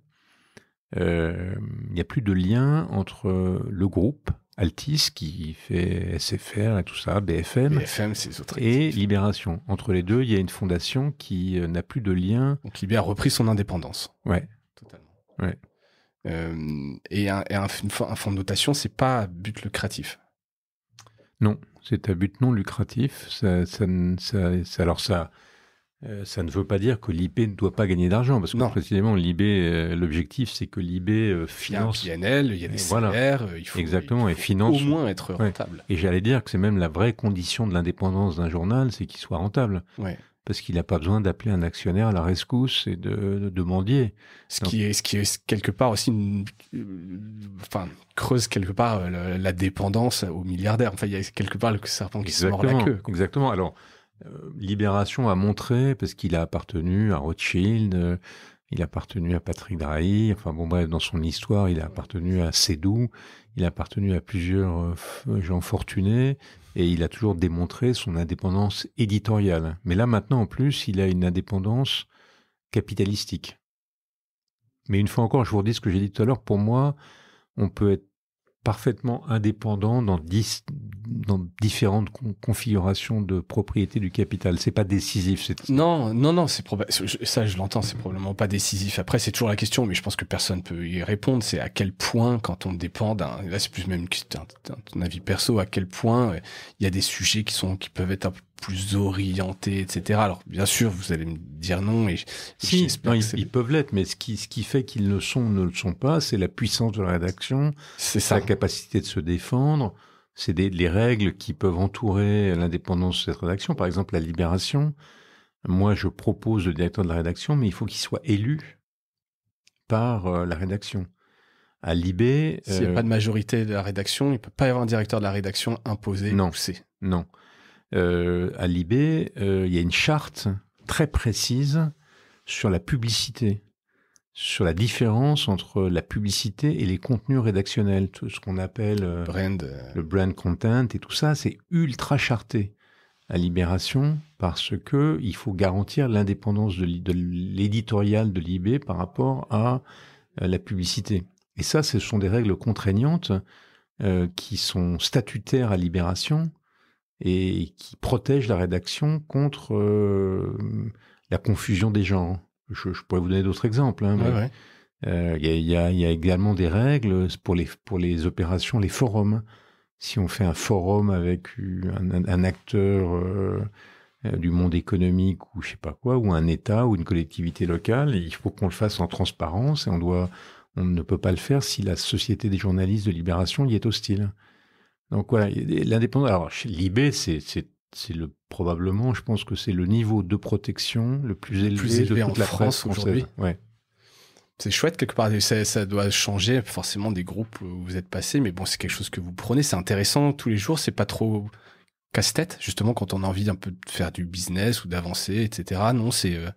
Euh, il a plus de lien entre le groupe Altis qui fait SFR et tout ça, BFM, BFM et Libération. Entre les deux, il y a une fondation qui euh, n'a plus de lien. Donc Libé a repris son indépendance. Ouais. Totalement. Ouais. et un, et fonds de notation, c'est pas but lucratif. Non. C'est à but non lucratif. Ça, alors ça, euh, ça ne veut pas dire que l'ip ne doit pas gagner d'argent, parce que précisément l'IB, euh, l'objectif c'est que l'IB finance. Euh, il y a il des voilà. il faut, Exactement, et finance, au moins être rentable. Et j'allais dire que c'est même la vraie condition de l'indépendance d'un journal, c'est qu'il soit rentable. Ouais parce qu'il n'a pas besoin d'appeler un actionnaire à la rescousse et de, demander. Ce qui, est, quelque part aussi, une, euh, enfin, creuse quelque part euh, la, dépendance aux milliardaires. Enfin, il y a quelque part le serpent qui se mord la queue. Exactement. Alors, euh, Libération a montré, parce qu'il a appartenu à Rothschild, il a appartenu à Patrick Drahi, enfin bon bref, dans son histoire, il a appartenu à Sédou, il a appartenu à plusieurs gens fortunés, et il a toujours démontré son indépendance éditoriale. Mais là maintenant en plus, il a une indépendance capitalistique. Mais une fois encore, je vous redis ce que j'ai dit tout à l'heure, pour moi, on peut être parfaitement indépendant dans, dans différentes configurations de propriété du capital. C'est pas décisif. Non, non, non, c'est ça je l'entends, c'est probablement pas décisif. Après, c'est toujours la question, mais je pense que personne peut y répondre. C'est à quel point, quand on dépend d'un, là c'est plus même un, ton avis perso, à quel point euh, il y a des sujets qui sont qui peuvent être plus orientés, etc. Alors bien sûr, vous allez me dire non, et si ils, peuvent l'être, mais ce qui, ce qui fait qu'ils ne sont, ne le sont pas, c'est la puissance de la rédaction, c'est sa capacité de se défendre, c'est les règles qui peuvent entourer l'indépendance de cette rédaction. Par exemple, la libération. Moi, je propose le directeur de la rédaction, mais il faut qu'il soit élu par euh, la rédaction. À Libé, s'il n'y a euh, pas de majorité de la rédaction, il ne peut pas y avoir un directeur de la rédaction imposé. Non, c'est non. Euh, à Libé, euh, il y a une charte très précise sur la publicité sur la différence entre la publicité et les contenus rédactionnels, tout ce qu'on appelle euh, le brand content et tout ça, c'est ultra charté à Libération parce que il faut garantir l'indépendance de l'éditorial de Libé par rapport à la publicité. Et ça, ce sont des règles contraignantes qui sont statutaires à Libération, et qui protège la rédaction contre euh, la confusion des gens. Je, pourrais vous donner d'autres exemples. il, y a, également des règles pour les, pour les opérations, les forums. Si on fait un forum avec un, acteur euh, euh, du monde économique ou je sais pas quoi, ou un État ou une collectivité locale, il faut qu'on le fasse en transparence et on doit, on ne peut pas le faire si la société des journalistes de Libération y est hostile. Donc voilà, l'indépendance. Alors, l'IB, c'est le probablement, je pense que c'est le niveau de protection le plus élevé, de toute la France aujourd'hui. C'est chouette quelque part. Ça, ça, doit changer forcément des groupes où vous êtes passé, mais bon, c'est quelque chose que vous prenez. C'est intéressant tous les jours. C'est pas trop casse-tête, justement, quand on a envie d'un peu de faire du business ou d'avancer, etc. Non, c'est euh,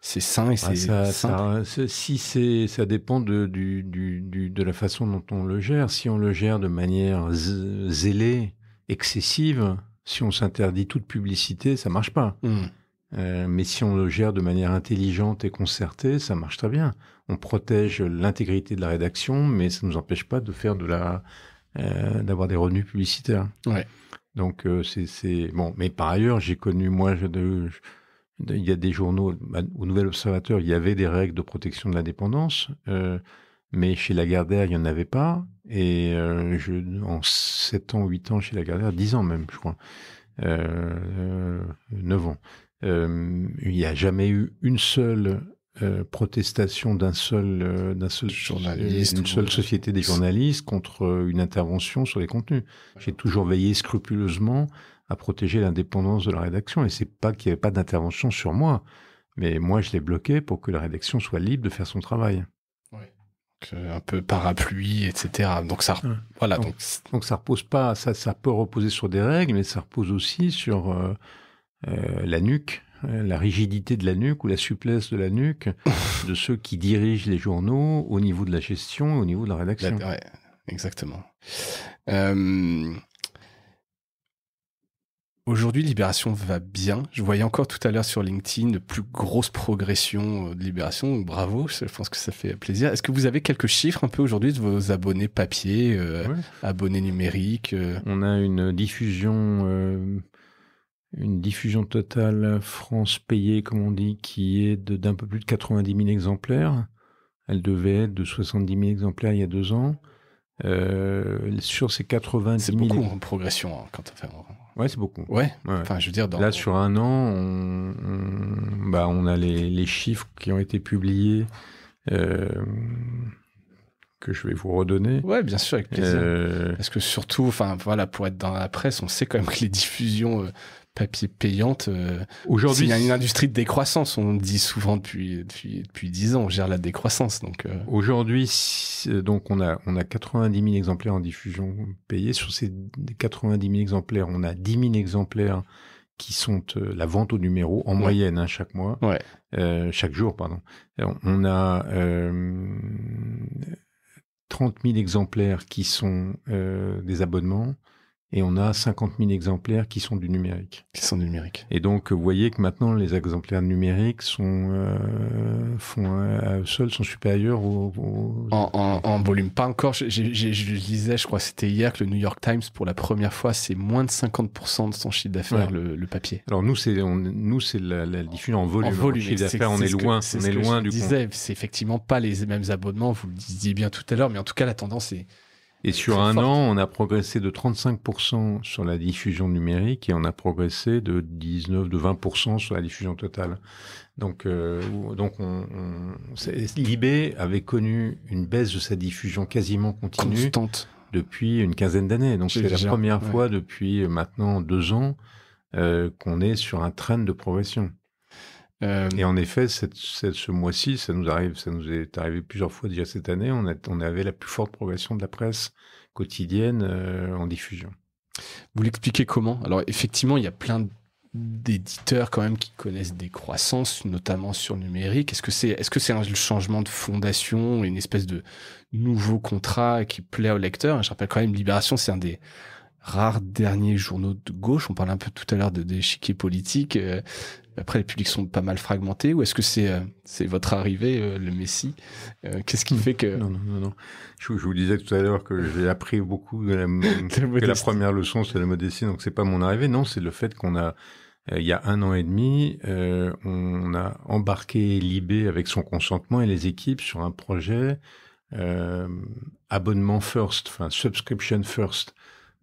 c'est sain et ah, c'est ça, si c'est ça dépend de, du, du, de la façon dont on le gère. Si on le gère de manière zélée, excessive, si on s'interdit toute publicité, ça marche pas. Hmm. Euh, mais si on le gère de manière intelligente et concertée, ça marche très bien. On protège l'intégrité de la rédaction, mais ça ne nous empêche pas de faire de la euh, d'avoir des revenus publicitaires. Ouais. Donc euh, c'est bon, mais par ailleurs, j'ai connu moi, je, il y a des journaux bah, au Nouvel Observateur, il y avait des règles de protection de l'indépendance, euh, mais chez Lagardère, il n'y en avait pas. Et euh, je, en 7 ans, 8 ans chez Lagardère, 10 ans même, je crois, 9 euh, ans, il n'y a jamais eu une seule euh, protestation d'un seul, euh, d'un seul journaliste, d'une seule société des journalistes contre euh, une intervention sur les contenus. J'ai toujours veillé scrupuleusement à protéger l'indépendance de la rédaction et c'est pas qu'il n'y avait pas d'intervention sur moi, mais moi je l'ai bloqué pour que la rédaction soit libre de faire son travail. un peu parapluie, etc. Donc ça, voilà. donc, ça repose pas, ça, ça peut reposer sur des règles, mais ça repose aussi sur la nuque Hein, la rigidité de la nuque ou la souplesse de la nuque de ceux qui dirigent les journaux au niveau de la gestion, au niveau de la rédaction. exactement. Euh, aujourd'hui, Libération va bien. Je voyais encore tout à l'heure sur LinkedIn de plus grosse progression euh, de Libération. bravo, je pense que ça fait plaisir. Est-ce que vous avez quelques chiffres un peu aujourd'hui de vos abonnés papier, euh, abonnés numériques On a une diffusion une diffusion totale France payée, comme on dit, qui est d'un peu plus de 90 000 exemplaires. Elle devait être de 70 000 exemplaires il y a deux ans. Euh, sur ces 90 000... C'est beaucoup en progression hein, quand Ouais, c'est beaucoup. Ouais. Enfin, je veux dire, là sur un an, on, bah, on a les, les, chiffres qui ont été publiés euh, que je vais vous redonner. Ouais, bien sûr, avec plaisir. Euh, Parce que surtout, enfin voilà, pour être dans la presse, on sait quand même que les diffusions papier payante. Euh, aujourd'hui, il y a une industrie de décroissance. On dit souvent depuis depuis depuis dix ans, on gère la décroissance. Donc euh. aujourd'hui, euh, donc on a on a 90 000 exemplaires en diffusion payée. Sur ces 90 000 exemplaires, on a 10 000 exemplaires qui sont la vente au numéro en moyenne hein, chaque mois, ouais. chaque jour pardon. on a 30 000 exemplaires qui sont des abonnements et on a 50 000 exemplaires qui sont du numérique. Qui sont du numérique. Et donc, vous voyez que maintenant, les exemplaires numériques sont, euh, font, euh, seuls sont supérieurs aux... En, en, en, volume, pas encore. Je, je, je, disais, je crois c'était hier, que le New York Times, pour la première fois, c'est moins de 50% de son chiffre d'affaires, le, papier. Alors nous, c'est nous c'est la, la, diffusion en volume. En volume. chiffre d'affaires, on est, loin, on est loin du disais, C'est effectivement pas les mêmes abonnements, vous le disiez bien tout à l'heure, mais en tout cas, la tendance est et sur un an, on a progressé de 35% sur la diffusion numérique et on a progressé de 19, de 20% sur la diffusion totale. Donc, euh, donc on, on l'IB avait connu une baisse de sa diffusion quasiment continue. Constante. Depuis une quinzaine d'années. Donc, c'est la première fois depuis euh, maintenant deux ans euh, qu'on est sur un train de progression. Euh, Et en effet, cette, ce mois-ci, ça nous arrive, ça nous est arrivé plusieurs fois déjà cette année. On, on avait la plus forte progression de la presse quotidienne euh, en diffusion. Vous l'expliquez comment Alors effectivement, il y a plein d'éditeurs quand même qui connaissent des croissances, notamment sur numérique. Est-ce que c'est est-ce que c'est un changement de fondation, une espèce de nouveau contrat qui plaît au lecteur Je rappelle quand même, Libération, c'est un des rares derniers journaux de gauche. On parlait un peu tout à l'heure de d'échiquier politique. Euh, après, les publics sont pas mal fragmentés ou est-ce que c'est euh, c'est votre arrivée, euh, le Messie euh, Qu'est-ce qui fait que... Non, non, non. non. Je, vous disais tout à l'heure que j'ai appris beaucoup de la, la première leçon, c'est la modestie, donc c'est pas mon arrivée. Non, c'est le fait qu'on a il y a un an et demi, on a embarqué liB avec son consentement et les équipes sur un projet abonnement first, enfin subscription first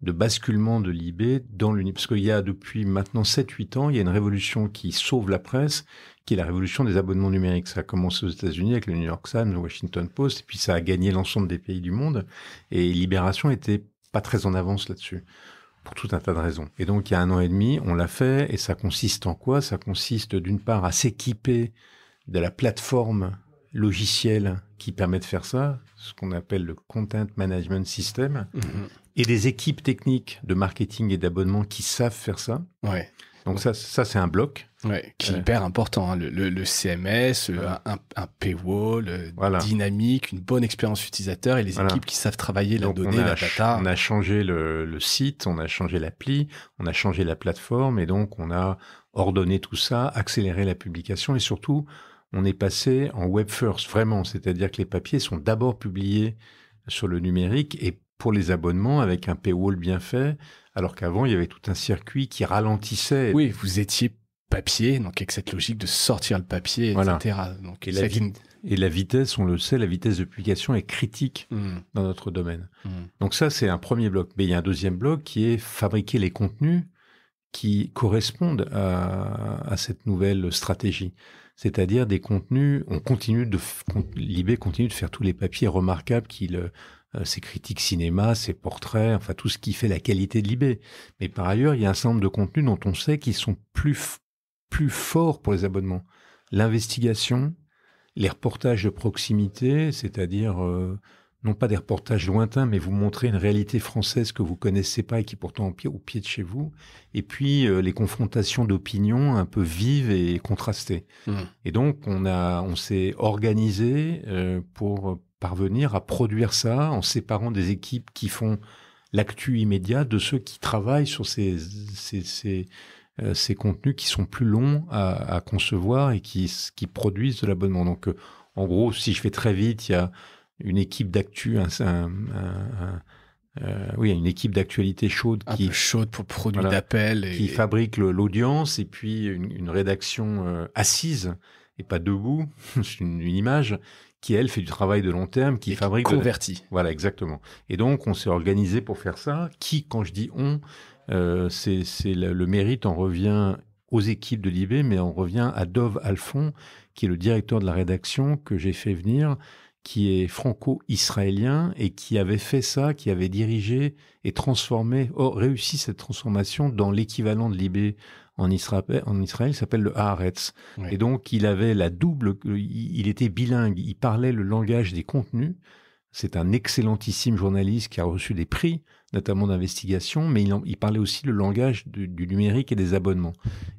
de basculement de l'IB dans l'UNIB. Parce qu'il y a depuis maintenant 7-8 ans, il y a une révolution qui sauve la presse, qui est la révolution des abonnements numériques. Ça a commencé aux États-Unis avec le New York Times, le Washington Post, et puis ça a gagné l'ensemble des pays du monde. Et Libération était pas très en avance là-dessus pour tout un tas de raisons. Et donc, il y a un an et demi, on l'a fait, et ça consiste en quoi Ça consiste d'une part à s'équiper de la plateforme logiciels qui permet de faire ça, ce qu'on appelle le Content Management System, mhm. et des équipes techniques de marketing et d'abonnement qui savent faire ça. Ouais. Donc ça, ça c'est un bloc. qui est euh. hyper important. Hein. Le, CMS, euh, un, paywall, euh, dynamique, une bonne expérience utilisateur et les équipes qui savent travailler la donnée, la data. On a changé le, le site, on a changé l'appli, on a changé la plateforme et donc on a ordonné tout ça, accéléré la publication et surtout on est passé en web first, vraiment. C'est-à-dire que les papiers sont d'abord publiés sur le numérique et pour les abonnements avec un paywall bien fait, alors qu'avant, il y avait tout un circuit qui ralentissait. Oui, vous étiez papier, donc avec cette logique de sortir le papier, etc. Donc, et, la vitesse, on le sait, la vitesse de publication est critique hmm. dans notre domaine. Hmm. Donc ça, c'est un premier bloc. Mais il y a un deuxième bloc qui est fabriquer les contenus qui correspondent à cette nouvelle stratégie c'est-à-dire des contenus, on continue de, continue de faire tous les papiers remarquables qu'il, euh, euh, ses critiques cinéma, ses portraits, enfin tout ce qui fait la qualité de Libé. Mais par ailleurs, il y a un certain de contenus dont on sait qu'ils sont plus, plus forts pour les abonnements. L'investigation, les reportages de proximité, c'est-à-dire euh, non pas des reportages lointains, mais vous montrer une réalité française que vous connaissez pas et qui est pourtant au pied, de chez vous. Et puis euh, les confrontations d'opinions un peu vives et contrastées. Mmh. Et donc on a, on s'est organisé euh, pour parvenir à produire ça en séparant des équipes qui font l'actu immédiat de ceux qui travaillent sur ces, ces, ces, euh, ces contenus qui sont plus longs à, à concevoir et qui, qui produisent de l'abonnement. Donc en gros, si je fais très vite, il y a une équipe d'actu, euh, oui, une équipe d'actualité chaude qui chaude pour produits d'appel qui fabrique l'audience et puis une, rédaction euh, assise et pas debout, c'est une, image qui elle fait du travail de long terme, qui fabrique converti. Voilà exactement. Et donc on s'est organisé pour faire ça. Qui, quand je dis on, euh, c'est le, mérite en revient aux équipes de Libé, mais on revient à Dove Alphon, qui est le directeur de la rédaction que j'ai fait venir qui est franco-israélien et qui avait fait ça, qui avait dirigé et transformé, oh, réussi cette transformation dans l'équivalent de Libé en Israël, en s'appelle le Haaretz. Et donc, il avait la double, il était bilingue, il parlait le langage des contenus c'est un excellentissime journaliste qui a reçu des prix, notamment d'investigation, mais il, parlait aussi le langage du, numérique et des abonnements.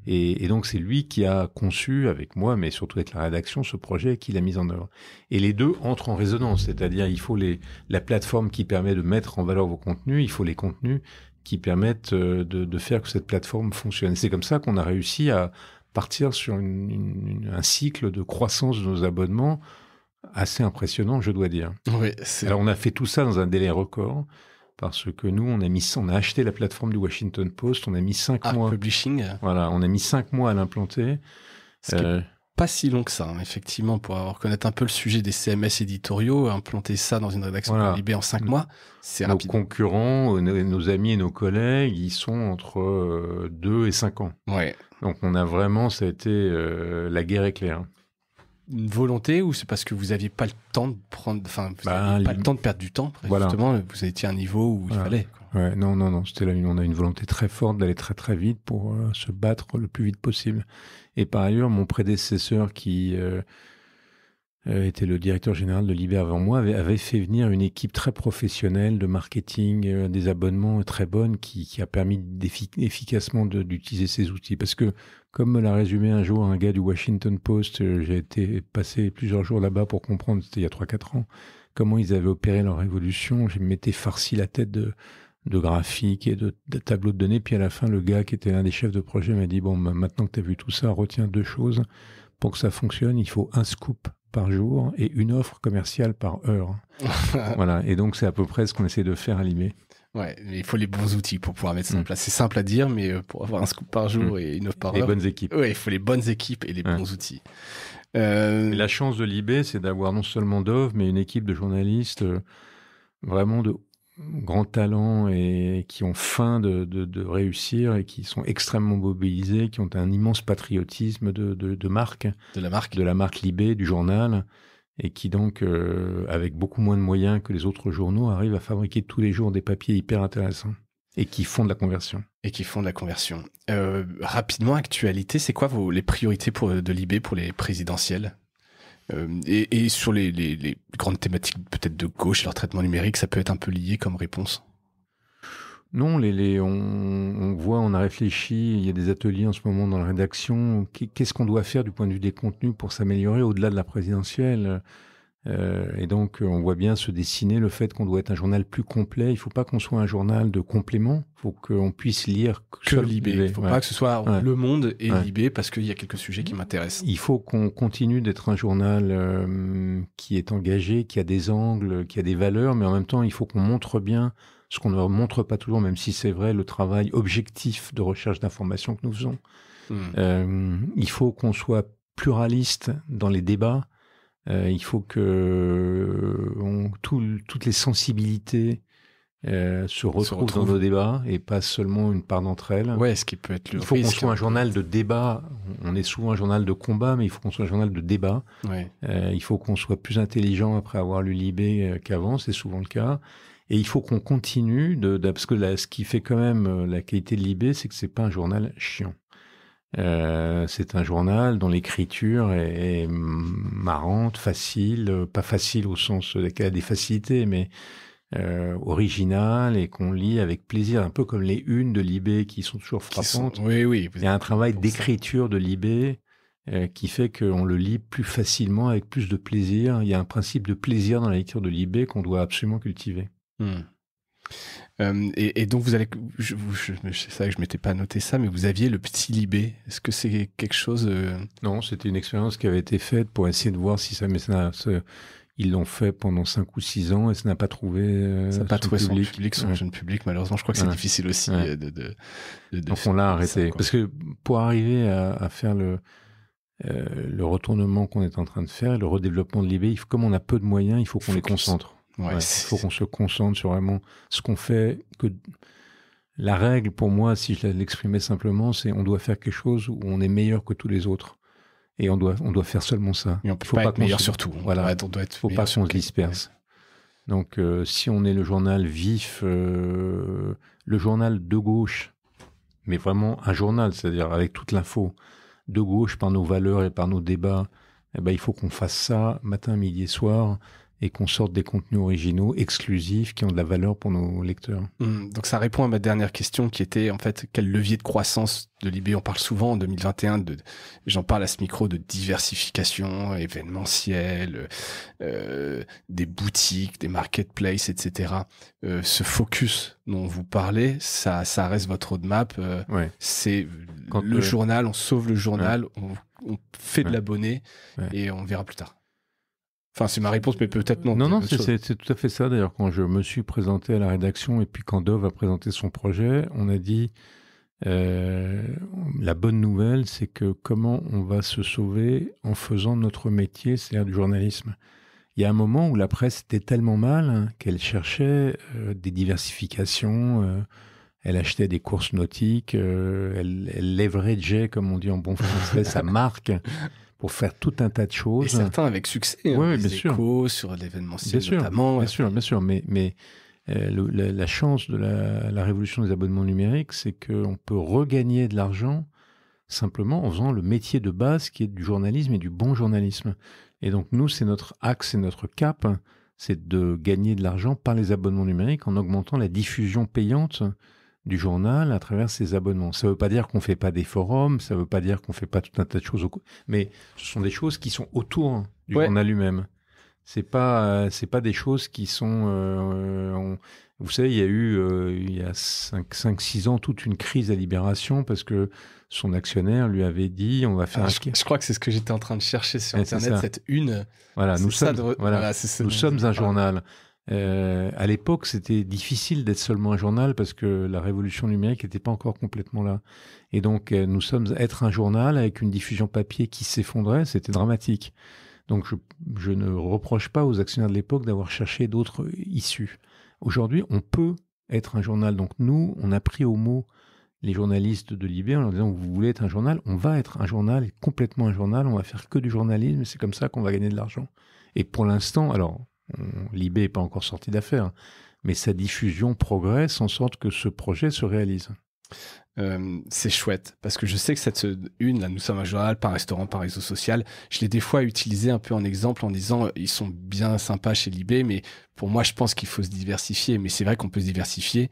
Et, donc c'est lui qui a conçu, avec moi, mais surtout avec la rédaction, ce projet qu'il a mis en œuvre. Et les deux entrent en résonance, c'est-à-dire il faut la plateforme qui permet de mettre en valeur vos contenus, il faut les contenus qui permettent euh, de, faire que cette plateforme fonctionne. C'est comme ça qu'on a réussi à partir sur un cycle de croissance de nos abonnements assez impressionnant, je dois dire. Alors, on a fait tout ça dans un délai record parce que nous, on a mis, on a acheté la plateforme du Washington Post, on a mis cinq ah, mois. Publishing. Voilà, on a mis cinq mois à l'implanter. Euh, pas si long que ça, hein, effectivement, pour avoir connaître un peu le sujet des CMS éditoriaux, implanter ça dans une rédaction voilà. en cinq mois, c'est rapide. Euh, nos concurrents, nos, amis et nos collègues, ils sont entre euh, deux et cinq ans. Donc on a vraiment, ça a été la guerre éclair une volonté ou c'est parce que vous aviez pas le temps de prendre, enfin, bah, pas le temps de perdre du temps. Justement, vous étiez à un niveau où il fallait. Ouais, non, non, non. C'était là, on a une volonté très forte d'aller très très vite pour euh, se battre le plus vite possible. Et par ailleurs, mon prédécesseur qui euh, euh, était le directeur général de Libé avant moi, avait, fait venir une équipe très professionnelle de marketing, des abonnements très bonnes, qui, qui a permis efficacement d'utiliser ces outils. Parce que comme me l'a résumé un jour un gars du Washington Post, euh, j'ai été passé plusieurs jours là-bas pour comprendre, c'était il y a 3-4 ans, comment ils avaient opéré leur révolution. Je m'étais farci la tête de, graphiques et de, tableaux de données. Puis à la fin, le gars qui était l'un des chefs de projet m'a dit, bon, bah, maintenant que tu as vu tout ça, retiens deux choses. Pour que ça fonctionne, il faut un scoop par jour et une offre commerciale par heure. voilà. Et donc, c'est à peu près ce qu'on essaie de faire à Limé. Ouais, il faut les bons outils pour pouvoir mettre ça en mm. place. C'est simple à dire, mais euh, pour avoir un scoop par jour mm. et une offre par heure. Les bonnes équipes. il faut les bonnes équipes et les bons outils. Euh, la chance de l'IB, c'est d'avoir non seulement Dove, mais une équipe de journalistes euh, vraiment de grands talents et qui ont faim de, de, de réussir et qui sont extrêmement mobilisés, qui ont un immense patriotisme de, de, marque. De la marque. De la marque Libé, du journal et qui donc, euh, avec beaucoup moins de moyens que les autres journaux, arrivent à fabriquer tous les jours des papiers hyper intéressants et qui font de la conversion. Et qui font de la conversion. Euh, rapidement, actualité, c'est quoi vos, les priorités pour, de l'IB pour les présidentielles euh, et, sur les, les grandes thématiques peut-être de gauche, leur traitement numérique, ça peut être un peu lié comme réponse non, les, on, on, voit, on a réfléchi, il y a des ateliers en ce moment dans la rédaction. Qu'est-ce qu'on doit faire du point de vue des contenus pour s'améliorer au-delà de la présidentielle euh, et donc, euh, on voit bien se dessiner le fait qu'on doit être un journal plus complet. Il ne faut pas qu'on soit un journal de complément. Il faut qu'on puisse lire que, l'IB Il ne faut pas que ce soit Le Monde et l'IB parce qu'il y a quelques sujets qui m'intéressent. Il faut qu'on continue d'être un journal euh, qui est engagé, qui a des angles, qui a des valeurs, mais en même temps, il faut qu'on montre bien ce qu'on ne montre pas toujours, même si c'est vrai, le travail objectif de recherche d'informations que nous faisons. Hmm. il faut qu'on soit pluraliste dans les débats euh, il faut que euh, toutes les sensibilités euh, se, retrouvent dans nos débats et pas seulement une part d'entre elles. Ouais, ce qui peut être Il faut qu'on soit un journal de débat. On est souvent un journal de combat, mais il faut qu'on soit un journal de débat. il faut qu'on soit plus intelligent après avoir lu l'IB qu'avant, c'est souvent le cas. Et il faut qu'on continue de, parce que ce qui fait quand même la qualité de l'IB, c'est que c'est pas un journal chiant. Euh, c'est un journal dont l'écriture est, marrante, facile, pas facile au sens des, des facilités, mais euh, originale et qu'on lit avec plaisir, un peu comme les unes de Libé qui sont toujours frappantes. Oui, oui. Il y a un travail d'écriture de Libé euh, qui fait qu'on le lit plus facilement, avec plus de plaisir. Il y a un principe de plaisir dans la lecture de Libé qu'on doit absolument cultiver. Hmm. Euh, et, donc vous allez, je, je, c'est ça que je m'étais pas noté ça, mais vous aviez le petit libé. Est-ce que c'est quelque chose euh, Non, c'était une expérience qui avait été faite pour essayer de voir si ça, mais ils l'ont fait pendant 5 ou 6 ans et ça n'a pas trouvé, euh, ça n'a pas trouvé public. son public, son jeune public. Malheureusement, je crois que c'est difficile aussi de, de, Donc on l'a arrêté parce que pour arriver à, faire le le retournement qu'on est en train de faire, le redéveloppement de Libé, comme on a peu de moyens, il faut qu'on les concentre. Il faut qu'on se concentre sur vraiment ce qu'on fait. Que la règle, pour moi, si je l'exprimais simplement, c'est on doit faire quelque chose où on est meilleur que tous les autres. Et on doit, on doit faire seulement ça. Il ne faut pas, être meilleur surtout. Voilà, Il faut pas qu'on se disperse. Donc, euh, si on est le journal vif, euh, le journal de gauche, mais vraiment un journal, c'est-à-dire avec toute l'info de gauche par nos valeurs et par nos débats, eh ben, il faut qu'on fasse ça matin, midi et soir et qu'on sorte des contenus originaux, exclusifs, qui ont de la valeur pour nos lecteurs. Hmm, donc ça répond à ma dernière question qui était en fait quel levier de croissance de Libé On parle souvent en 2021, de, j'en parle à ce micro, de diversification événementielle, euh, des boutiques, des marketplaces, etc. Euh, ce focus dont vous parlez, ça, reste votre roadmap. Euh, c'est le, journal, on sauve le journal, on, fait de l'abonné et on verra plus tard. Enfin, c'est ma réponse, mais peut-être non. Non, non, c'est tout à fait ça. D'ailleurs, quand je me suis présenté à la rédaction et puis quand Dove a présenté son projet, on a dit euh, la bonne nouvelle, c'est que comment on va se sauver en faisant notre métier, c'est-à-dire du journalisme. Il y a un moment où la presse était tellement mal hein, qu'elle cherchait euh, des diversifications. Euh, elle achetait des courses nautiques, elle, elle leverageait, comme on dit en bon français, sa marque pour faire tout un tas de choses. Et certains avec succès, hein, sur bien sûr. sur l'événementiel notamment. Bien euh, sûr, bien sûr, mais, mais euh, la, chance de la, la, révolution des abonnements numériques, c'est qu'on peut regagner de l'argent simplement en faisant le métier de base qui est du journalisme et du bon journalisme. Et donc nous, c'est notre axe et notre cap, hein, c'est de gagner de l'argent par les abonnements numériques en augmentant la diffusion payante du journal à travers ses abonnements. Ça ne veut pas dire qu'on ne fait pas des forums, ça ne veut pas dire qu'on ne fait pas tout un tas de choses, mais ce sont des choses qui sont autour hein, du journal lui-même. C'est pas euh, pas des choses qui sont euh, vous savez il y a eu euh, il y a 5 6 ans toute une crise à Libération parce que son actionnaire lui avait dit on va faire ah, un... je, crois que c'est ce que j'étais en train de chercher sur internet cette une voilà nous sommes un journal euh, à l'époque, c'était difficile d'être seulement un journal parce que la révolution numérique n'était pas encore complètement là. Et donc, euh, nous sommes être un journal avec une diffusion papier qui s'effondrait, c'était dramatique. Donc, je, ne reproche pas aux actionnaires de l'époque d'avoir cherché d'autres issues. Aujourd'hui, on peut être un journal. Donc, nous, on a pris au mot les journalistes de Libé en leur disant vous voulez être un journal, on va être un journal, complètement un journal, on va faire que du journalisme, c'est comme ça qu'on va gagner de l'argent. Et pour l'instant, alors Libé n'est pas encore sorti d'affaire, mais sa diffusion progresse en sorte que ce projet se réalise. Euh, c'est chouette parce que je sais que cette une là nous sommes un journal par restaurant par réseau social je l'ai des fois utilisé un peu en exemple en disant euh, ils sont bien sympas chez Libé mais pour moi je pense qu'il faut se diversifier mais c'est vrai qu'on peut se diversifier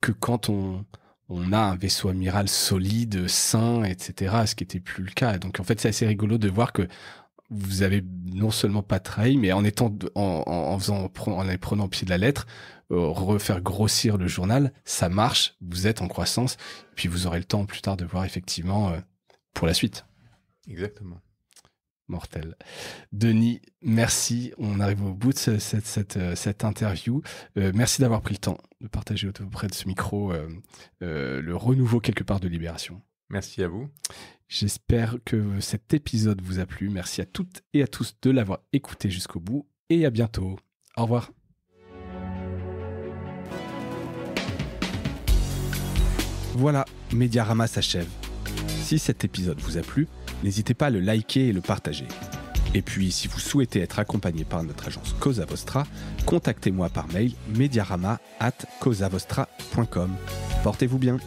que quand on on a un vaisseau amiral solide sain etc ce qui était plus le cas donc en fait c'est assez rigolo de voir que vous avez non seulement pas trahi, mais en étant en, faisant en prenant au pied de la lettre, euh, refaire grossir le journal, ça marche, vous êtes en croissance, puis vous aurez le temps plus tard de voir effectivement euh, pour la suite. Exactement. Mortel. Denis, merci. On arrive au bout de cette, cette, euh, interview. merci d'avoir pris le temps de partager auprès de ce micro le renouveau quelque part de Libération. Merci à vous. J'espère que cet épisode vous a plu. Merci à toutes et à tous de l'avoir écouté jusqu'au bout et à bientôt. Au revoir. Voilà, Mediarama s'achève. Si cet épisode vous a plu, n'hésitez pas à le liker et le partager. Et puis, si vous souhaitez être accompagné par notre agence Cosa Vostra, contactez-moi par mail mediarama at Portez-vous bien.